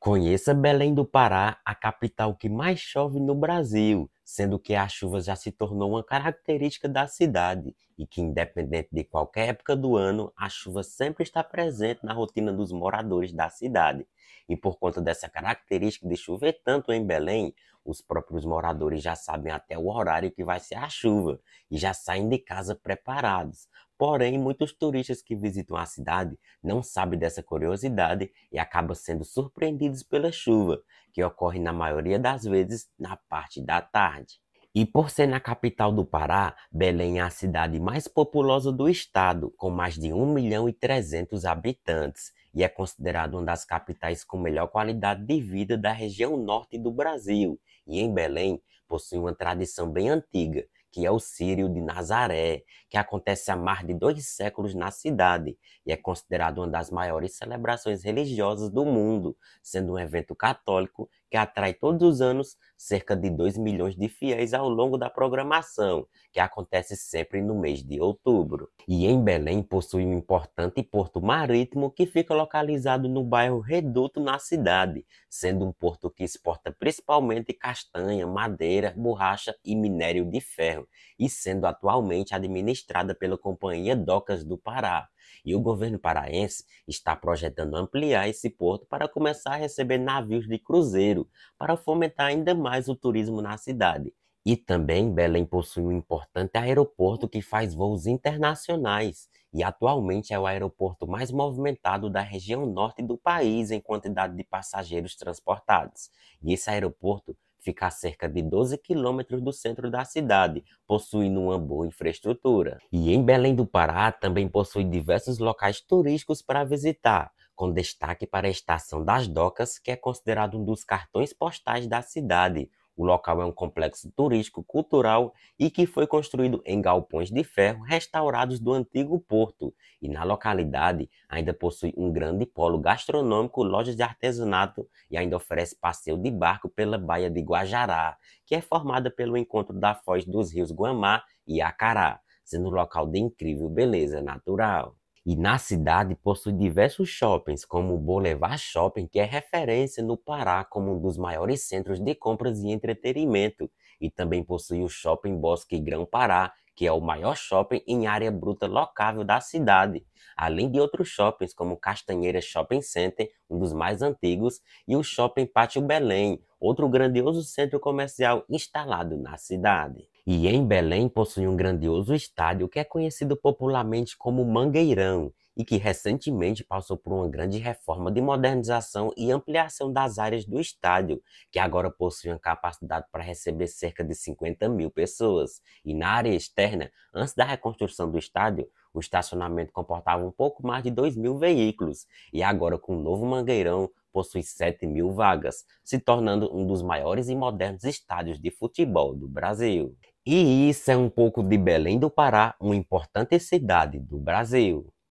Conheça Belém do Pará, a capital que mais chove no Brasil, sendo que a chuva já se tornou uma característica da cidade e que, independente de qualquer época do ano, a chuva sempre está presente na rotina dos moradores da cidade. E por conta dessa característica de chover tanto em Belém, os próprios moradores já sabem até o horário que vai ser a chuva e já saem de casa preparados. Porém, muitos turistas que visitam a cidade não sabem dessa curiosidade e acabam sendo surpreendidos pela chuva, que ocorre na maioria das vezes na parte da tarde. E por ser na capital do Pará, Belém é a cidade mais populosa do estado, com mais de 1 milhão e 300 habitantes, e é considerada uma das capitais com melhor qualidade de vida da região norte do Brasil. E em Belém, possui uma tradição bem antiga, que é o Sírio de Nazaré, que acontece há mais de dois séculos na cidade e é considerado uma das maiores celebrações religiosas do mundo, sendo um evento católico que atrai todos os anos cerca de 2 milhões de fiéis ao longo da programação, que acontece sempre no mês de outubro. E em Belém possui um importante porto marítimo que fica localizado no bairro Reduto, na cidade, sendo um porto que exporta principalmente castanha, madeira, borracha e minério de ferro, e sendo atualmente administrada pela Companhia Docas do Pará. E o governo paraense está projetando ampliar esse porto para começar a receber navios de cruzeiro dinheiro para fomentar ainda mais o turismo na cidade. E também Belém possui um importante aeroporto que faz voos internacionais e atualmente é o aeroporto mais movimentado da região norte do país em quantidade de passageiros transportados. E esse aeroporto fica a cerca de 12 quilômetros do centro da cidade, possuindo uma boa infraestrutura. E em Belém do Pará também possui diversos locais turísticos para visitar, com destaque para a Estação das Docas, que é considerado um dos cartões postais da cidade. O local é um complexo turístico cultural e que foi construído em galpões de ferro restaurados do antigo porto. E na localidade ainda possui um grande polo gastronômico, lojas de artesanato e ainda oferece passeio de barco pela Baía de Guajará, que é formada pelo encontro da foz dos rios Guamá e Acará, sendo um local de incrível beleza natural. E na cidade possui diversos shoppings, como o Boulevard Shopping, que é referência no Pará como um dos maiores centros de compras e entretenimento, e também possui o Shopping Bosque Grão Pará, que é o maior shopping em área bruta locável da cidade, além de outros shoppings como Castanheira Shopping Center, um dos mais antigos, e o Shopping Pátio Belém, outro grandioso centro comercial instalado na cidade. E em Belém possui um grandioso estádio que é conhecido popularmente como Mangueirão e que recentemente passou por uma grande reforma de modernização e ampliação das áreas do estádio, que agora possui uma capacidade para receber cerca de 50 mil pessoas. E na área externa, antes da reconstrução do estádio, o estacionamento comportava um pouco mais de 2 mil veículos, e agora com o novo Mangueirão possui 7 mil vagas, se tornando um dos maiores e modernos estádios de futebol do Brasil. E isso é um pouco de Belém do Pará, uma importante cidade do Brasil.